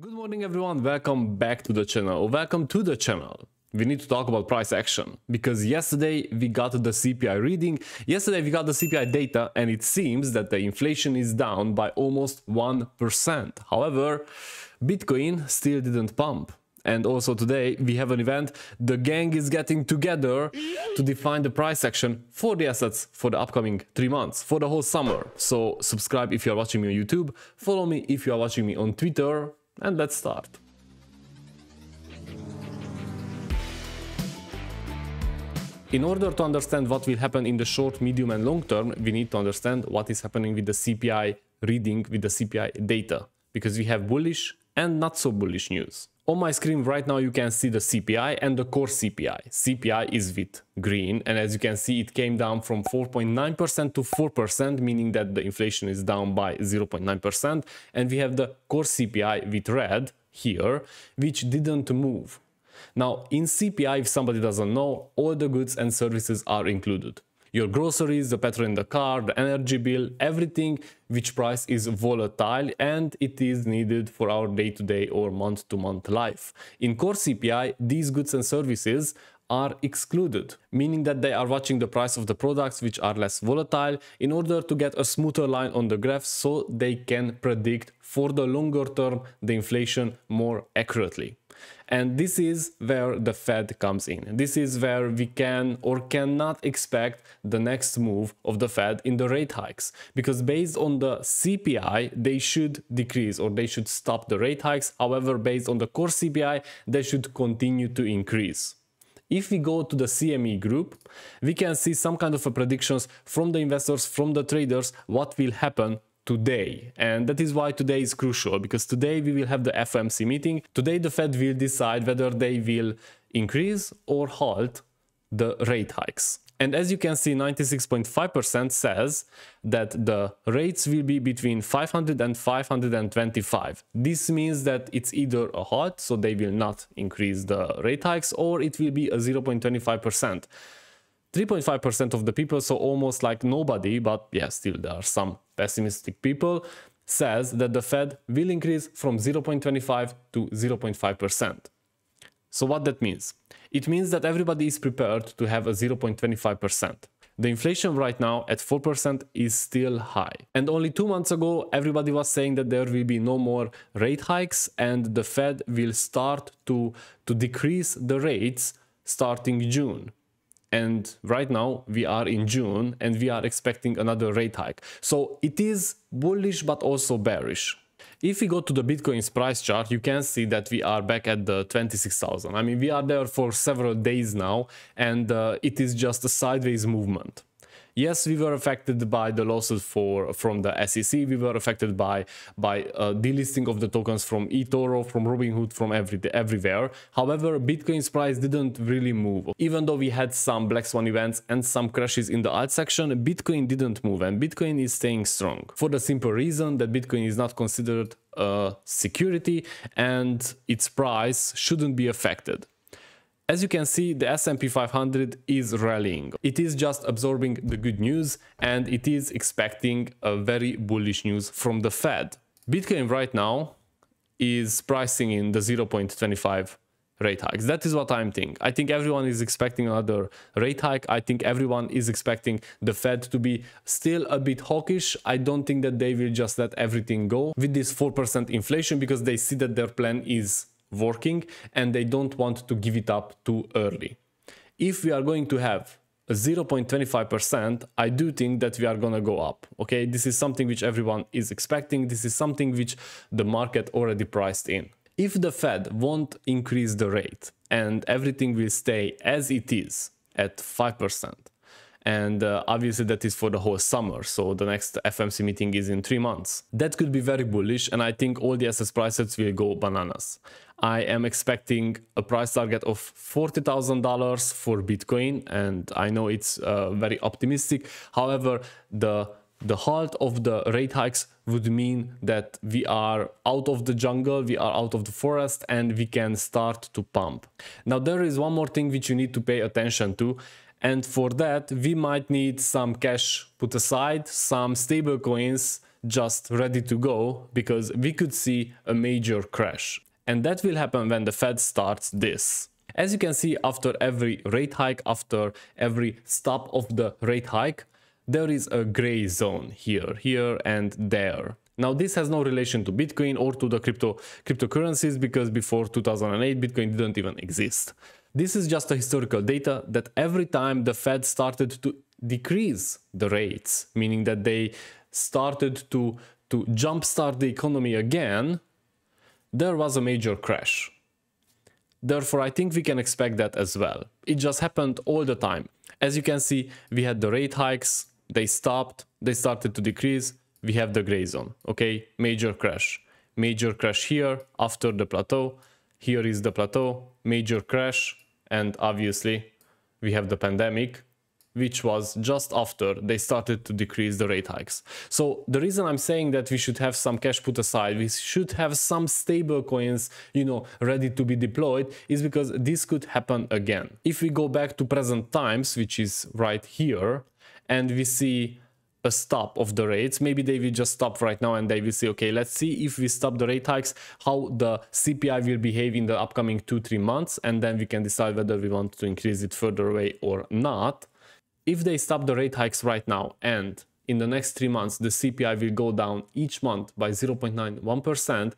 Good morning everyone, welcome back to the channel, welcome to the channel. We need to talk about price action, because yesterday we got the CPI reading, yesterday we got the CPI data and it seems that the inflation is down by almost 1%. However, Bitcoin still didn't pump. And also today we have an event, the gang is getting together to define the price action for the assets for the upcoming three months, for the whole summer. So subscribe if you are watching me on YouTube, follow me if you are watching me on Twitter, and let's start. In order to understand what will happen in the short, medium and long term, we need to understand what is happening with the CPI reading with the CPI data, because we have bullish and not so bullish news. On my screen right now you can see the CPI and the core CPI. CPI is with green and as you can see it came down from 4.9% to 4% meaning that the inflation is down by 0.9% and we have the core CPI with red here which didn't move. Now in CPI if somebody doesn't know all the goods and services are included your groceries, the petrol in the car, the energy bill, everything which price is volatile and it is needed for our day-to-day -day or month-to-month -month life. In core CPI, these goods and services are excluded, meaning that they are watching the price of the products which are less volatile in order to get a smoother line on the graph so they can predict for the longer term the inflation more accurately. And this is where the Fed comes in. This is where we can or cannot expect the next move of the Fed in the rate hikes. Because based on the CPI, they should decrease or they should stop the rate hikes. However, based on the core CPI, they should continue to increase. If we go to the CME group, we can see some kind of predictions from the investors, from the traders, what will happen today. And that is why today is crucial, because today we will have the FMC meeting. Today the Fed will decide whether they will increase or halt the rate hikes. And as you can see, 96.5% says that the rates will be between 500 and 525. This means that it's either a hot, so they will not increase the rate hikes, or it will be a 0.25%. 3.5% of the people, so almost like nobody, but yeah, still there are some pessimistic people, says that the Fed will increase from 0.25 to 0.5%. So what that means? It means that everybody is prepared to have a 0.25%. The inflation right now at 4% is still high. And only two months ago, everybody was saying that there will be no more rate hikes and the Fed will start to, to decrease the rates starting June. And right now we are in June and we are expecting another rate hike. So it is bullish but also bearish. If we go to the Bitcoin's price chart, you can see that we are back at the 26,000. I mean, we are there for several days now and uh, it is just a sideways movement. Yes, we were affected by the losses for from the SEC. We were affected by by uh, delisting of the tokens from eToro, from Robinhood, from every everywhere. However, Bitcoin's price didn't really move. Even though we had some black swan events and some crashes in the alt section, Bitcoin didn't move, and Bitcoin is staying strong for the simple reason that Bitcoin is not considered a security and its price shouldn't be affected. As you can see, the S&P 500 is rallying. It is just absorbing the good news and it is expecting a very bullish news from the Fed. Bitcoin right now is pricing in the 0.25 rate hikes. That is what I'm thinking. I think everyone is expecting another rate hike. I think everyone is expecting the Fed to be still a bit hawkish. I don't think that they will just let everything go with this 4% inflation because they see that their plan is working and they don't want to give it up too early. If we are going to have 0.25%, I do think that we are gonna go up. Okay, this is something which everyone is expecting. This is something which the market already priced in. If the Fed won't increase the rate and everything will stay as it is at 5%, and uh, obviously that is for the whole summer so the next fmc meeting is in three months that could be very bullish and i think all the SS prices will go bananas I am expecting a price target of $40,000 for Bitcoin. And I know it's uh, very optimistic. However, the the halt of the rate hikes would mean that we are out of the jungle, we are out of the forest, and we can start to pump. Now, there is one more thing which you need to pay attention to. And for that, we might need some cash put aside, some stable coins just ready to go, because we could see a major crash. And that will happen when the Fed starts this. As you can see, after every rate hike, after every stop of the rate hike, there is a gray zone here, here and there. Now this has no relation to Bitcoin or to the crypto cryptocurrencies because before 2008 Bitcoin didn't even exist. This is just a historical data that every time the Fed started to decrease the rates, meaning that they started to to jumpstart the economy again, there was a major crash. Therefore, I think we can expect that as well. It just happened all the time. As you can see, we had the rate hikes, they stopped, they started to decrease, we have the gray zone, okay? Major crash. Major crash here after the plateau. Here is the plateau, major crash, and obviously we have the pandemic which was just after they started to decrease the rate hikes. So the reason I'm saying that we should have some cash put aside, we should have some stable coins, you know, ready to be deployed is because this could happen again. If we go back to present times, which is right here, and we see a stop of the rates. Maybe they will just stop right now and they will see, okay, let's see if we stop the rate hikes, how the CPI will behave in the upcoming two, three months, and then we can decide whether we want to increase it further away or not. If they stop the rate hikes right now and in the next three months the CPI will go down each month by 0.91%,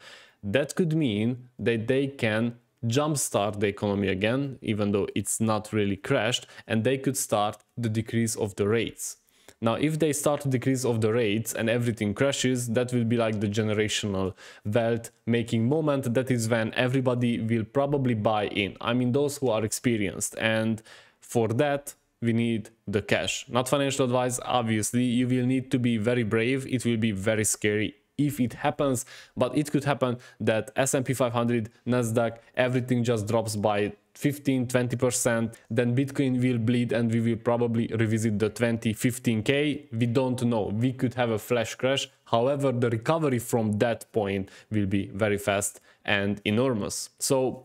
that could mean that they can jumpstart the economy again, even though it's not really crashed, and they could start the decrease of the rates. Now, if they start to decrease of the rates and everything crashes, that will be like the generational wealth making moment. That is when everybody will probably buy in. I mean, those who are experienced. And for that, we need the cash. Not financial advice, obviously. You will need to be very brave. It will be very scary if it happens, but it could happen that S&P 500, Nasdaq, everything just drops by 15 20% then bitcoin will bleed and we will probably revisit the 20 15k we don't know we could have a flash crash however the recovery from that point will be very fast and enormous so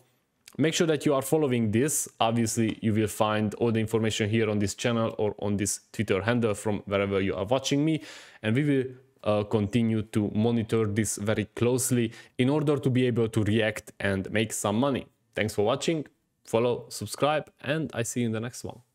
Make sure that you are following this. Obviously, you will find all the information here on this channel or on this Twitter handle from wherever you are watching me. And we will uh, continue to monitor this very closely in order to be able to react and make some money. Thanks for watching, follow, subscribe, and I see you in the next one.